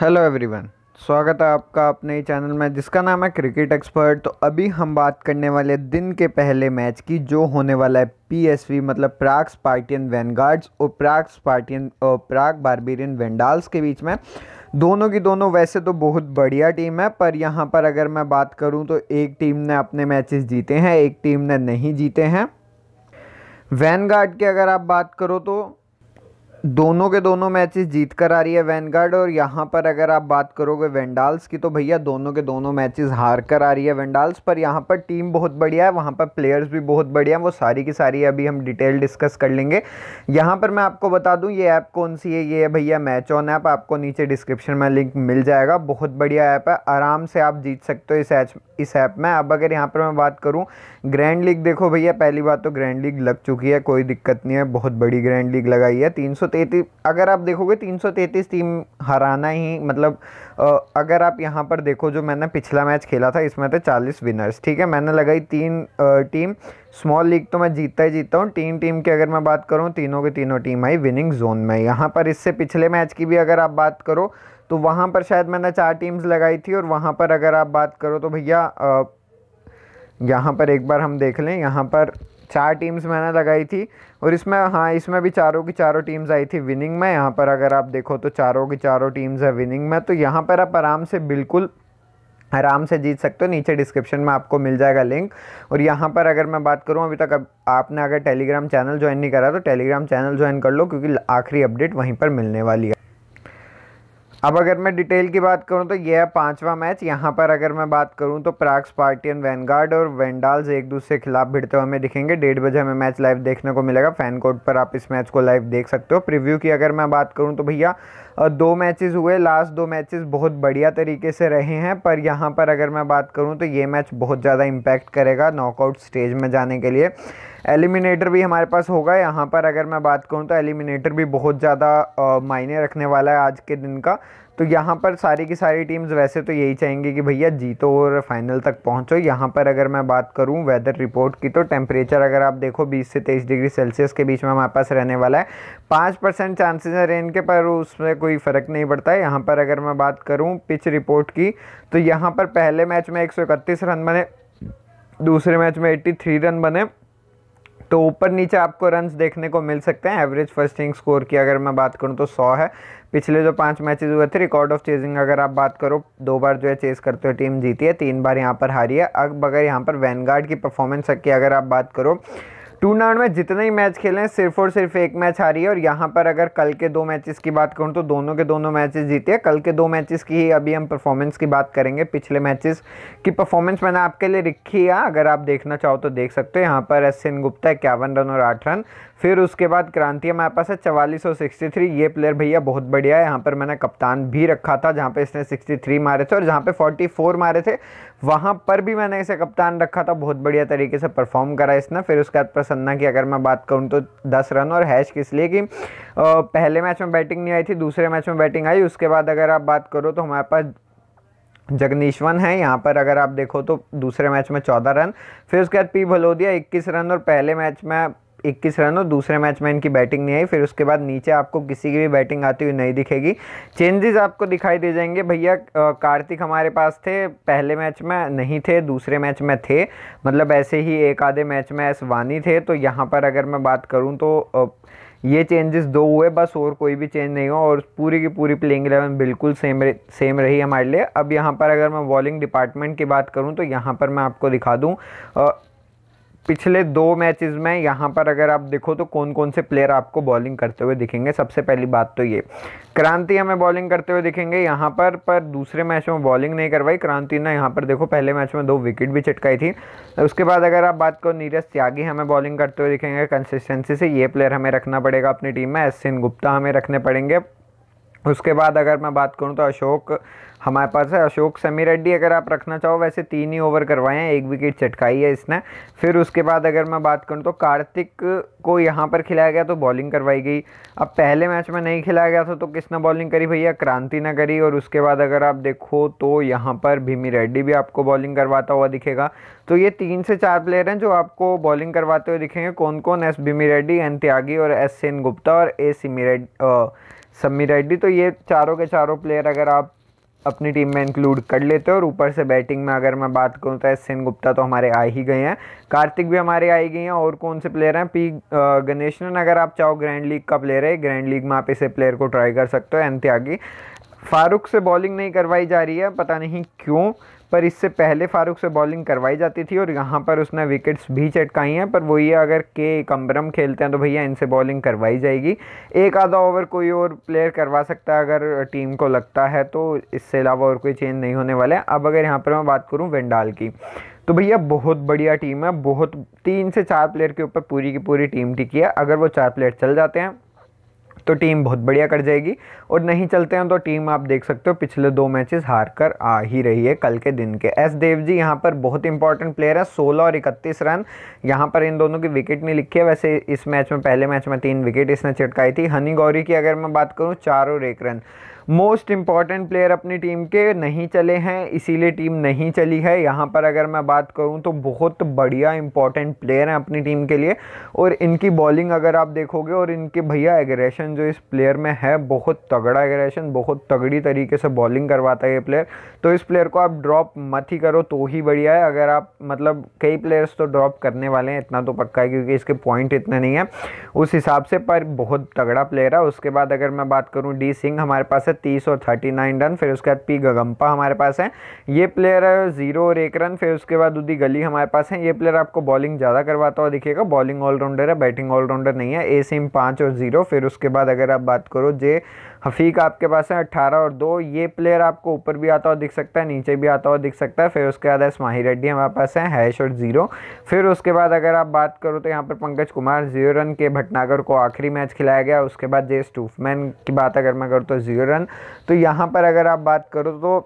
hello everyone स्वागत है आपका अपने ही चैनल में जिसका नाम है क्रिकेट एक्सपर्ट तो अभी हम बात करने वाले दिन के पहले मैच की जो होने वाला है पीएसवी मतलब प्राग स्पार्टियन वैनगार्ड्स और प्राग स्पार्टियन और प्राग बारबेरियन वेंडाल्स के बीच में दोनों की दोनों वैसे तो बहुत बढ़िया टीम है पर यहाँ पर अगर मैं बात करूँ तो एक टीम ने अपने मैचेस जीते हैं एक टीम ने नहीं जीते हैं वैनगार्ड की अगर आप बात करो तो दोनों के दोनों मैचेस जीत कर आ रही है वैनगार्ड और यहाँ पर अगर आप बात करोगे वेंडाल्स की तो भैया दोनों के दोनों मैचेस हार कर आ रही है वेंडाल्स पर यहाँ पर टीम बहुत बढ़िया है वहाँ पर प्लेयर्स भी बहुत बढ़िया हैं वो सारी की सारी अभी हम डिटेल डिस्कस कर लेंगे यहाँ पर मैं आपको बता दूँ ये ऐप कौन सी है ये है भैया मैच ऑन ऐप आपको नीचे डिस्क्रिप्शन में लिंक मिल जाएगा बहुत बढ़िया ऐप है आराम से आप जीत सकते हो इस ऐच इस ऐप में अब अगर यहाँ पर मैं बात करूँ ग्रैंड लीग देखो भैया पहली बात तो ग्रैंड लीग लग चुकी है कोई दिक्कत नहीं है बहुत बड़ी ग्रैंड लीग लगाई है तीन सौ 333 अगर आप देखोगे 333 टीम हराना ही मतलब अगर आप यहाँ पर देखो जो मैंने पिछला मैच खेला था इसमें थे 40 विनर्स ठीक है मैंने लगाई तीन टीम स्मॉल लीग तो मैं जीतता ही जीतता हूँ तीन टीम की अगर मैं बात करूँ तीनों के तीनों टीम आई विनिंग जोन में यहाँ पर इससे पिछले मैच की भी अगर आप बात करो तो वहाँ पर शायद मैंने चार टीम्स लगाई थी और वहाँ पर अगर आप बात करो तो भैया यहाँ पर एक बार हम देख लें यहाँ पर चार टीम्स मैंने लगाई थी और इसमें हाँ इसमें भी चारों की चारों टीम्स आई थी विनिंग में यहाँ पर अगर आप देखो तो चारों की चारों टीम्स है विनिंग में तो यहाँ पर आप आराम से बिल्कुल आराम से जीत सकते हो नीचे डिस्क्रिप्शन में आपको मिल जाएगा लिंक और यहाँ पर अगर मैं बात करूँ अभी तक अब आपने अगर टेलीग्राम चैनल ज्वाइन नहीं करा तो टेलीग्राम चैनल ज्वाइन कर लो क्योंकि आखिरी अपडेट वहीं पर मिलने वाली है अब अगर मैं डिटेल की बात करूं तो यह पांचवा मैच यहां पर अगर मैं बात करूं तो प्राग स्पार्टियन वैनगार्ड और वेंडाल्स एक दूसरे के खिलाफ भिड़ते हुए हमें दिखेंगे डेढ़ बजे हमें मैच लाइव देखने को मिलेगा फैन कोड पर आप इस मैच को लाइव देख सकते हो प्रीव्यू की अगर मैं बात करूं तो भैया दो मैचेस हुए लास्ट दो मैचेस बहुत बढ़िया तरीके से रहे हैं पर यहाँ पर अगर मैं बात करूँ तो ये मैच बहुत ज़्यादा इम्पैक्ट करेगा नॉकआउट स्टेज में जाने के लिए एलिमिनेटर भी हमारे पास होगा यहाँ पर अगर मैं बात करूँ तो एलिमिनेटर भी बहुत ज़्यादा मायने रखने वाला है आज के दिन का तो यहाँ पर सारी की सारी टीम्स वैसे तो यही चाहेंगे कि भैया जीतो और फाइनल तक पहुँचो यहाँ पर अगर मैं बात करूँ वेदर रिपोर्ट की तो टेम्परेचर अगर आप देखो 20 से 23 डिग्री सेल्सियस के बीच में हमारे पास रहने वाला है पाँच परसेंट चांसेज हैं रेन के पर उसमें कोई फ़र्क नहीं पड़ता है यहाँ पर अगर मैं बात करूँ पिच रिपोर्ट की तो यहाँ पर पहले मैच में एक रन बने दूसरे मैच में एट्टी रन बने तो ऊपर नीचे आपको रन्स देखने को मिल सकते हैं एवरेज फर्स्ट इनिंग स्कोर की अगर मैं बात करूँ तो सौ है पिछले जो पांच मैचेस हुए थे रिकॉर्ड ऑफ चेजिंग अगर आप बात करो दो बार जो है चेस करते हुए टीम जीती है तीन बार यहाँ पर हारी है अब अगर यहाँ पर वैनगार्ड की परफॉर्मेंस की अगर आप बात करो टूर्नामेंट में जितने ही मैच खेले हैं सिर्फ और सिर्फ एक मैच हारी है और यहाँ पर अगर कल के दो मैचेस की बात करूँ तो दोनों के दोनों मैचेस जीते हैं कल के दो मैचेस की ही अभी हम परफॉर्मेंस की बात करेंगे पिछले मैचेस की परफॉर्मेंस मैंने आपके लिए लिखी है अगर आप देखना चाहो तो देख सकते हो यहाँ पर एस एन गुप्ता इक्यावन रन और आठ रन फिर उसके बाद क्रांति हमारे पास है चवालीस सिक्सटी ये प्लेयर भैया बहुत बढ़िया है यहाँ पर मैंने कप्तान भी रखा था जहाँ पे इसने 63 मारे थे और जहाँ पे 44 मारे थे वहाँ पर भी मैंने इसे कप्तान रखा था बहुत बढ़िया तरीके से परफॉर्म करा इसने फिर उसके बाद प्रसन्ना की अगर मैं बात करूँ तो दस रन और हैश किस लिए कि पहले मैच में बैटिंग नहीं आई थी दूसरे मैच में बैटिंग आई उसके बाद अगर आप बात करो तो हमारे पास जगनीशवन है यहाँ पर अगर आप देखो तो दूसरे मैच में चौदह रन फिर उसके बाद पी भलोदिया इक्कीस रन और पहले मैच में इक्कीस रन और दूसरे मैच में इनकी बैटिंग नहीं आई फिर उसके बाद नीचे आपको किसी की भी बैटिंग आती हुई नहीं दिखेगी चेंजेस आपको दिखाई दे जाएंगे भैया कार्तिक हमारे पास थे पहले मैच में नहीं थे दूसरे मैच में थे मतलब ऐसे ही एक आधे मैच में एस वानी थे तो यहाँ पर अगर मैं बात करूँ तो ये चेंजेस दो हुए बस और कोई भी चेंज नहीं हुआ और पूरी की पूरी प्लेइंग इलेवन बिल्कुल सेम सेम रही हमारे लिए अब यहाँ पर अगर मैं बॉलिंग डिपार्टमेंट की बात करूँ तो यहाँ पर मैं आपको दिखा दूँ पिछले दो मैचेस में यहाँ पर अगर आप देखो तो कौन कौन से प्लेयर आपको बॉलिंग करते हुए दिखेंगे सबसे पहली बात तो ये क्रांति हमें बॉलिंग करते हुए दिखेंगे यहाँ पर पर दूसरे मैच में बॉलिंग नहीं करवाई क्रांति ने यहाँ पर देखो पहले मैच में दो विकेट भी छिटकाई थी उसके बाद अगर आप बात करो नीरज त्यागी हमें बॉलिंग करते हुए दिखेंगे कंसिस्टेंसी से ये प्लेयर हमें रखना पड़ेगा अपनी टीम में एस गुप्ता हमें रखने पड़ेंगे उसके बाद अगर मैं बात करूँ तो अशोक हमारे पास है अशोक समीर रेड्डी अगर आप रखना चाहो वैसे तीन ही ओवर करवाए हैं एक विकेट चटकाई है इसने फिर उसके बाद अगर मैं बात करूँ तो कार्तिक को यहाँ पर खिलाया गया तो बॉलिंग करवाई गई अब पहले मैच में नहीं खिलाया गया था तो किसने बॉलिंग करी भैया क्रांति ना करी और उसके बाद अगर आप देखो तो यहाँ पर भीमी रेड्डी भी आपको बॉलिंग करवाता हुआ दिखेगा तो ये तीन से चार प्लेयर हैं जो आपको बॉलिंग करवाते हुए दिखेंगे कौन कौन एस भीमी रेड्डी एन त्यागी और एस सेन गुप्ता और ए सिमी रेड्डी समी रेड्डी तो ये चारों के चारों प्लेयर अगर आप अपनी टीम में इंक्लूड कर लेते हैं और ऊपर से बैटिंग में अगर मैं बात करूँ तो एस एन गुप्ता तो हमारे आ ही गए हैं कार्तिक भी हमारे आ ही गए हैं और कौन से प्लेयर हैं पी गणेशन अगर आप चाहो ग्रैंड लीग का प्लेयर है ग्रैंड लीग में आप इसे प्लेयर को ट्राई कर सकते हो एन फारूक से बॉलिंग नहीं करवाई जा रही है पता नहीं क्यों पर इससे पहले फ़ारूक से बॉलिंग करवाई जाती थी और यहाँ पर उसने विकेट्स भी चटकाई हैं पर वही अगर के कम्बरम खेलते हैं तो भैया इनसे बॉलिंग करवाई जाएगी एक आधा ओवर कोई और प्लेयर करवा सकता है अगर टीम को लगता है तो इससे अलावा और कोई चेंज नहीं होने वाला है अब अगर यहाँ पर मैं बात करूँ वेंडाल की तो भैया बहुत बढ़िया टीम है बहुत तीन से चार प्लेयर के ऊपर पूरी की पूरी टीम टिकी है अगर वो चार प्लेयर चल जाते हैं तो टीम बहुत बढ़िया कर जाएगी और नहीं चलते हैं तो टीम आप देख सकते हो पिछले दो मैचेस हार कर आ ही रही है कल के दिन के एस देव जी यहाँ पर बहुत इंपॉर्टेंट प्लेयर है सोलह और इकतीस रन यहाँ पर इन दोनों की विकेट नहीं लिखी है वैसे इस मैच में पहले मैच में तीन विकेट इसने चटकाई थी हनी गौरी की अगर मैं बात करूँ चार और एक रन मोस्ट इम्पॉर्टेंट प्लेयर अपनी टीम के नहीं चले हैं इसीलिए टीम नहीं चली है यहाँ पर अगर मैं बात करूँ तो बहुत बढ़िया इंपॉर्टेंट प्लेयर हैं अपनी टीम के लिए और इनकी बॉलिंग अगर आप देखोगे और इनके भैया एग्रेशन जो इस प्लेयर में है बहुत तगड़ा एग्रेशन बहुत तगड़ी तरीके से बॉलिंग करवाता है ये प्लेयर तो इस प्लेयर को आप ड्रॉप मत ही करो तो ही बढ़िया है अगर आप मतलब कई प्लेयर्स तो ड्रॉप करने वाले हैं इतना तो पक्का है क्योंकि इसके पॉइंट इतने नहीं हैं उस हिसाब से पर बहुत तगड़ा प्लेयर है उसके बाद अगर मैं बात करूँ डी सिंह हमारे पास तीस और थर्टी नाइन रन फिर उसके बाद पी गगम्पा हमारे पास है ये प्लेयर है जीरो और एक रन फिर उसके बाद उदी गली हमारे पास है ये प्लेयर आपको बॉलिंग ज़्यादा करवाता हुआ दिखेगा बॉलिंग ऑलराउंडर है बैटिंग ऑलराउंडर नहीं है ए सिम पाँच और जीरो फिर उसके बाद अगर आप बात करो जे हफीक आपके पास है अट्ठारह और दो ये प्लेयर आपको ऊपर भी आता हुआ दिख सकता है नीचे भी आता हुआ दिख सकता है फिर उसके बाद एस माही रेड्डी हमारे पास है हैश और ज़ीरो फिर उसके बाद अगर आप बात करो तो यहाँ पर पंकज कुमार जीरो रन के भटनागर को आखिरी मैच खिलाया गया उसके बाद जे स्टूफमैन की बात अगर मैं करूँ तो जीरो रन तो यहाँ पर अगर आप बात करो तो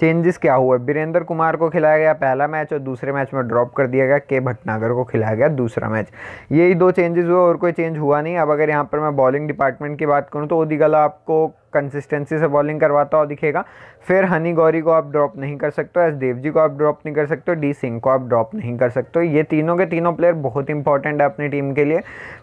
चेंजेस क्या हुआ वीरेंद्र कुमार को खिलाया गया पहला मैच और दूसरे मैच में ड्रॉप कर दिया गया के भटनागर को खिलाया गया दूसरा मैच यही दो चेंजेस हुए और कोई चेंज हुआ नहीं अब अगर यहाँ पर मैं बॉलिंग डिपार्टमेंट की बात करूँ तो ओदिगला आपको कंसिस्टेंसी से बॉलिंग करवाता हुआ दिखेगा फिर हनी गौरी को आप ड्रॉप नहीं कर सकते एस देव जी को आप ड्रॉप नहीं कर सकते डी सिंह को आप ड्रॉप नहीं कर सकते ये तीनों के तीनों प्लेयर बहुत इंपॉर्टेंट है अपनी टीम के लिए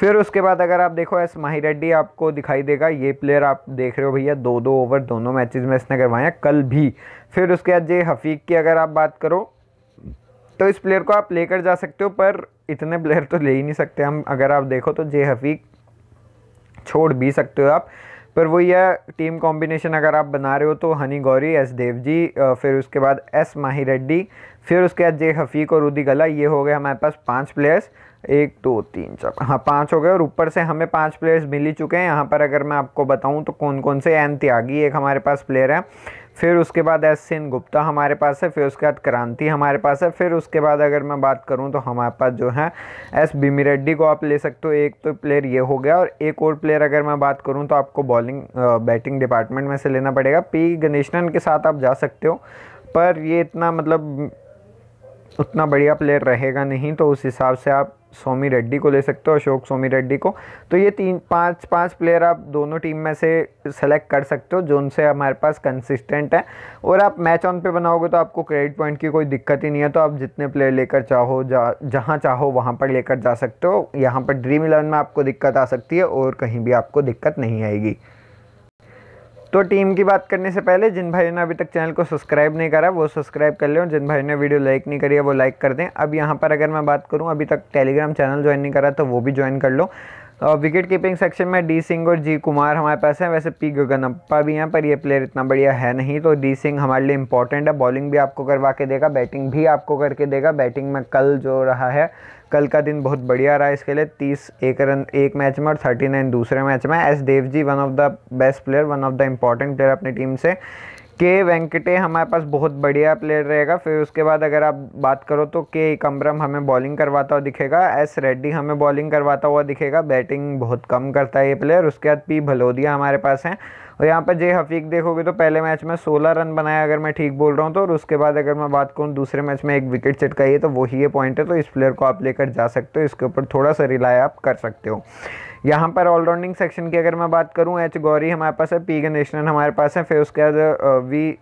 फिर उसके बाद अगर आप देखो एस माही रेड्डी आपको दिखाई देगा ये प्लेयर आप देख रहे हो भैया दो दो ओवर दोनों मैचेज में इसने करवाया कल भी फिर उसके बाद जे हफीक की अगर आप बात करो तो इस प्लेयर को आप लेकर जा सकते हो पर इतने प्लेयर तो ले ही नहीं सकते हम अगर आप देखो तो जे हफीक छोड़ भी सकते हो आप पर वो यह टीम कॉम्बिनेशन अगर आप बना रहे हो तो हनी गौरी एस देव जी फिर उसके बाद एस माही रेड्डी फिर उसके बाद जे हफ़ीक और उदी गला ये हो गए हमारे पास पांच प्लेयर्स एक दो तीन चार हाँ पाँच हो गए और ऊपर से हमें पांच प्लेयर्स मिल ही चुके हैं यहाँ पर अगर मैं आपको बताऊँ तो कौन कौन से एन त्यागी एक हमारे पास प्लेयर है फिर उसके बाद एस सिन गुप्ता हमारे पास है फिर उसके बाद क्रांति हमारे पास है फिर उसके बाद अगर मैं बात करूं तो हमारे पास जो है एस बीमी रेड्डी को आप ले सकते हो एक तो प्लेयर ये हो गया और एक और प्लेयर अगर मैं बात करूं तो आपको बॉलिंग बैटिंग डिपार्टमेंट में से लेना पड़ेगा पी गनेशनन के साथ आप जा सकते हो पर ये इतना मतलब उतना बढ़िया प्लेयर रहेगा नहीं तो उस हिसाब से आप सोमी रेड्डी को ले सकते हो अशोक सोमी रेड्डी को तो ये तीन पांच पांच प्लेयर आप दोनों टीम में से सेलेक्ट कर सकते हो जो उनसे हमारे पास कंसिस्टेंट है और आप मैच ऑन पे बनाओगे तो आपको क्रेडिट पॉइंट की कोई दिक्कत ही नहीं है तो आप जितने प्लेयर लेकर चाहो जा जहाँ चाहो वहाँ पर लेकर जा सकते हो यहाँ पर ड्रीम इलेवन में आपको दिक्कत आ सकती है और कहीं भी आपको दिक्कत नहीं आएगी तो टीम की बात करने से पहले जिन भाइयों ने अभी तक चैनल को सब्सक्राइब नहीं करा वो सब्सक्राइब कर लें और जिन भाइयों ने वीडियो लाइक नहीं करी है वो लाइक कर दें अब यहाँ पर अगर मैं बात करूँ अभी तक टेलीग्राम चैनल ज्वाइन नहीं करा तो वो भी ज्वाइन कर लो विकेट कीपिंग सेक्शन में डी सिंह और जी कुमार हमारे पास हैं वैसे पी गगनप्पा भी हैं पर ये प्लेयर इतना बढ़िया है नहीं तो डी सिंह हमारे लिए इंपॉर्टेंट है बॉलिंग भी आपको करवा के देगा बैटिंग भी आपको करके देगा बैटिंग में कल जो रहा है कल का दिन बहुत बढ़िया रहा इसके लिए तीस एक रन एक मैच में और थर्टी नाइन दूसरे मैच में S Dev ji one of the best player one of the important player अपनी टीम से के वेंकटे हमारे पास बहुत बढ़िया प्लेयर रहेगा फिर उसके बाद अगर आप बात करो तो के कमरम हमें बॉलिंग करवाता हुआ दिखेगा एस रेड्डी हमें बॉलिंग करवाता हुआ दिखेगा बैटिंग बहुत कम करता है ये प्लेयर उसके बाद पी भलोदिया हमारे पास हैं और यहाँ पर जे हफीक देखोगे तो पहले मैच में 16 रन बनाया अगर मैं ठीक बोल रहा हूँ तो और उसके बाद अगर मैं बात करूँ दूसरे मैच में एक विकेट चटकाई है तो वही ये पॉइंट है तो इस प्लेयर को आप लेकर जा सकते हो इसके ऊपर थोड़ा सा रिलाय आप कर सकते हो यहाँ पर ऑलराउंडिंग सेक्शन की अगर मैं बात करूँ एच गौरी हमारे पास है पी गणेशनन हमारे पास है फिर उसके बाद वी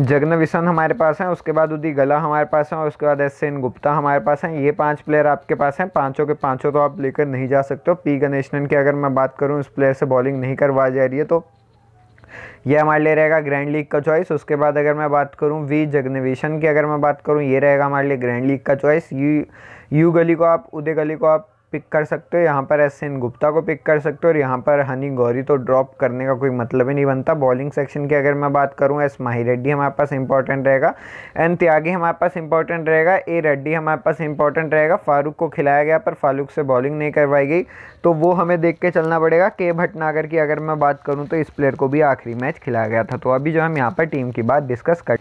जगन हमारे पास हैं उसके बाद उदी गला हमारे पास हैं और उसके बाद एस एन गुप्ता हमारे पास हैं ये पांच प्लेयर आपके पास हैं पांचों के पांचों तो आप लेकर नहीं जा सकते हो पी गणेशनन की अगर मैं बात करूँ उस प्लेयर से बॉलिंग नहीं करवा जा रही है तो ये हमारे लिए रहेगा ग्रैंड लीग का चॉइस उसके बाद अगर मैं बात करूँ वी जगनविशन की अगर मैं बात करूँ ये रहेगा हमारे लिए ग्रैंड लीग का चॉइस यू यू गली को आप उदय गली को आप पिक कर सकते हो यहाँ पर एस एन गुप्ता को पिक कर सकते हो और यहाँ पर हनी गौरी तो ड्रॉप करने का कोई मतलब ही नहीं बनता बॉलिंग सेक्शन की अगर मैं बात करूँ एस माही रेड्डी हमारे पास इंपॉर्टेंट रहेगा एन त्यागी हमारे पास इंपॉर्टेंट रहेगा ए रेड्डी हमारे पास इंपॉर्टेंट रहेगा फारूक को खिलाया गया पर फारूक से बॉलिंग नहीं करवाई गई तो वो हमें देख के चलना पड़ेगा के भटनागर की अगर मैं बात करूँ तो इस प्लेयर को भी आखिरी मैच खिलाया गया था तो अभी जो हम यहाँ पर टीम की बात डिस्कस कर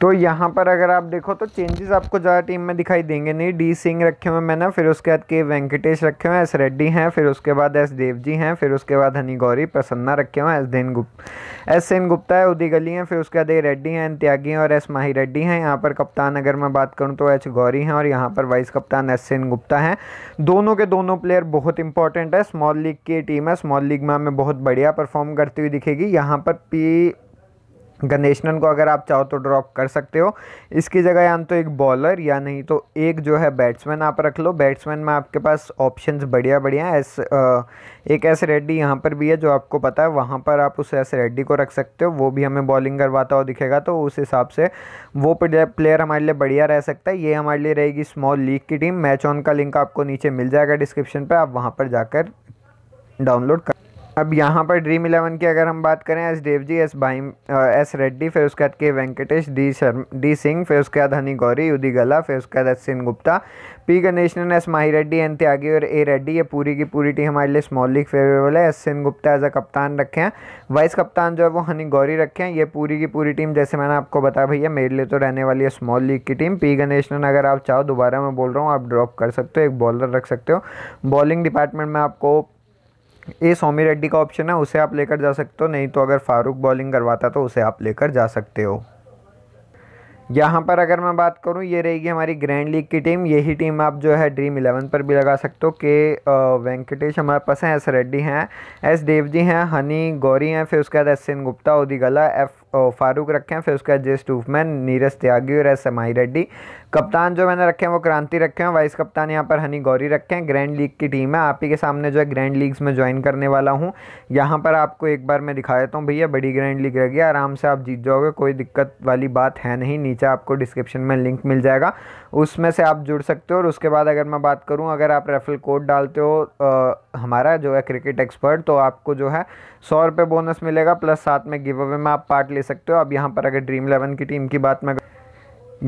तो यहाँ पर अगर आप देखो तो चेंजेस आपको ज़्यादा टीम में दिखाई देंगे नहीं डी सिंह रखे हुए मैंने फिर उसके बाद के वेंकटेश रखे हुए एस रेड्डी हैं फिर उसके बाद एस देव जी हैं फिर उसके बाद हनी गौरी प्रसन्ना रखे हुए एस देन गुप्ता एस सेन गुप्ता है उदी गली हैं फिर उसके बाद ए रेड्डी हैं एन त्यागी और एस माही रेड्डी हैं यहाँ पर कप्तान अगर मैं बात करूँ तो एच गौरी हैं और यहाँ पर वाइस कप्तान एस सेन गुप्ता हैं दोनों के दोनों प्लेयर बहुत इंपॉर्टेंट है स्मॉल लीग की टीम है स्मॉल लीग में हमें बहुत बढ़िया परफॉर्म करती हुई दिखेगी यहाँ पर पी गणेशनन को अगर आप चाहो तो ड्रॉप कर सकते हो इसकी जगह या तो एक बॉलर या नहीं तो एक जो है बैट्समैन आप रख लो बैट्समैन में आपके पास ऑप्शंस बढ़िया बढ़िया एस आ, एक एस रेड्डी यहाँ पर भी है जो आपको पता है वहाँ पर आप उस एस रेड्डी को रख सकते हो वो भी हमें बॉलिंग करवाता हुआ दिखेगा तो उस हिसाब से वो प्लेयर हमारे लिए बढ़िया रह सकता है ये हमारे लिए रहेगी स्मॉल लीग की टीम मैच ऑन का लिंक आपको नीचे मिल जाएगा डिस्क्रिप्शन पर आप वहाँ पर जाकर डाउनलोड कर अब यहाँ पर ड्रीम इलेवन की अगर हम बात करें एस देव जी एस भाई एस रेड्डी फिर उसके बाद K Venkatesh D Sharma D Singh फिर उसके बाद हनी गौरी उदी गला फिर उसके बाद S Singh Gupta P Ganesan S Mahi Reddy N Tyagi और ए रेड्डी ये पूरी की पूरी टीम हमारे लिए स्मॉल लीग फेवरेबल है S Singh Gupta as a कप्तान रखे हैं वाइस कप्तान जो है वो हनी गौरी रखे हैं ये पूरी की पूरी टीम जैसे मैंने आपको बताया भैया मेरे लिए तो रहने वाली है स्मॉल लीग की टीम पी गणेशन अगर आप चाहो दोबारा मैं बोल रहा हूँ आप ड्रॉप कर सकते हो एक बॉलर रख सकते हो बॉलिंग डिपार्टमेंट में आपको ये सोमी रेड्डी का ऑप्शन है उसे आप लेकर जा सकते हो नहीं तो अगर फारूक बॉलिंग करवाता तो उसे आप लेकर जा सकते हो यहाँ पर अगर मैं बात करूँ ये रहेगी हमारी ग्रैंड लीग की टीम यही टीम आप जो है ड्रीम इलेवन पर भी लगा सकते हो के वेंकटेश हमारे पास हैं एस रेड्डी हैं एस देव जी हैं हनी गौरी हैं फिर उसके बाद एस एन गुप्ता गला एफ फारूक रखे हैं फिर उसके बाद जे स्टूफमैन नीरज त्यागी और एस एम रेड्डी कप्तान जो मैंने रखे हैं वो क्रांति रखे हैं वाइस कप्तान यहाँ पर हनी गौरी रखे हैं ग्रैंड लीग की टीम है आप ही के सामने जो है ग्रैंड लीग्स में ज्वाइन करने वाला हूँ यहाँ पर आपको एक बार मैं दिखा देता हूँ भैया बड़ी ग्रैंड लीग रह गई आराम से आप जीत जाओगे कोई दिक्कत वाली बात है नहीं नीचे आपको डिस्क्रिप्शन में लिंक मिल जाएगा उसमें से आप जुड़ सकते हो और उसके बाद अगर मैं बात करूँ अगर आप रेफल कोड डालते हो हमारा जो है क्रिकेट एक्सपर्ट तो आपको जो है सौ रुपये बोनस मिलेगा प्लस साथ में गिव अवे में आप पार्ट ले सकते हो अब यहाँ पर अगर ड्रीम इलेवन की टीम की बात में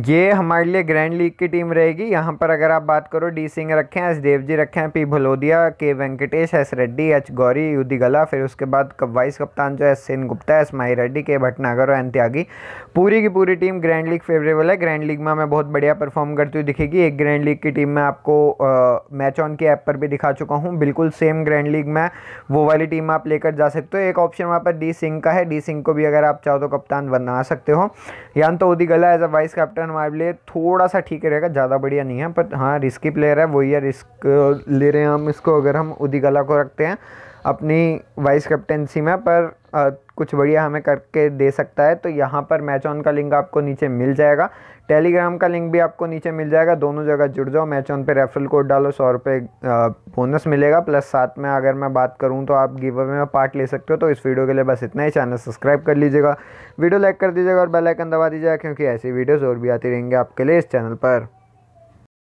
ये हमारे लिए ग्रैंड लीग की टीम रहेगी यहाँ पर अगर आप बात करो डी सिंह रखें एस देव जी रखें P Bhalodia K Venkatesh S Reddy H Gauri Yudigala फिर उसके बाद वाइस कप्तान जो S Sen Gupta S Mahi Reddy K Bhatnagar और एन त्यागी पूरी की पूरी टीम ग्रैंड लीग फेवरेबल है ग्रैंड लीग में हमें बहुत बढ़िया परफॉर्म करती हुई दिखेगी एक ग्रैंड लीग की टीम में आपको मैच ऑन की ऐप पर भी दिखा चुका हूँ बिल्कुल सेम ग्रैंड लीग में वो वाली टीम आप लेकर जा सकते हो एक ऑप्शन वहाँ पर डी सिंह का है डी सिंह को भी अगर आप चाहो तो कप्तान बना सकते हो यान तो Udigala as a vice captain captain मार्बले थोड़ा सा ठीक रहेगा ज़्यादा बढ़िया नहीं है पर हाँ रिस्की प्लेयर है वही है रिस्क ले रहे हैं हम इसको अगर हम उदिगला को रखते हैं अपनी वाइस कैप्टेंसी में पर कुछ बढ़िया हमें करके दे सकता है तो यहाँ पर मैच ऑन का लिंक आपको नीचे मिल जाएगा टेलीग्राम का लिंक भी आपको नीचे मिल जाएगा दोनों जगह जुड़ जाओ मैच ऑन रेफरल कोड डालो सौ रुपये बोनस मिलेगा प्लस साथ में अगर मैं बात करूँ तो आप गिव अवे में पार्ट ले सकते हो तो इस वीडियो के लिए बस इतना ही चैनल सब्सक्राइब कर लीजिएगा वीडियो लाइक कर दीजिएगा और बेलाइकन दबा दीजिएगा क्योंकि ऐसी वीडियोज़ और भी आती रहेंगे आपके लिए इस चैनल पर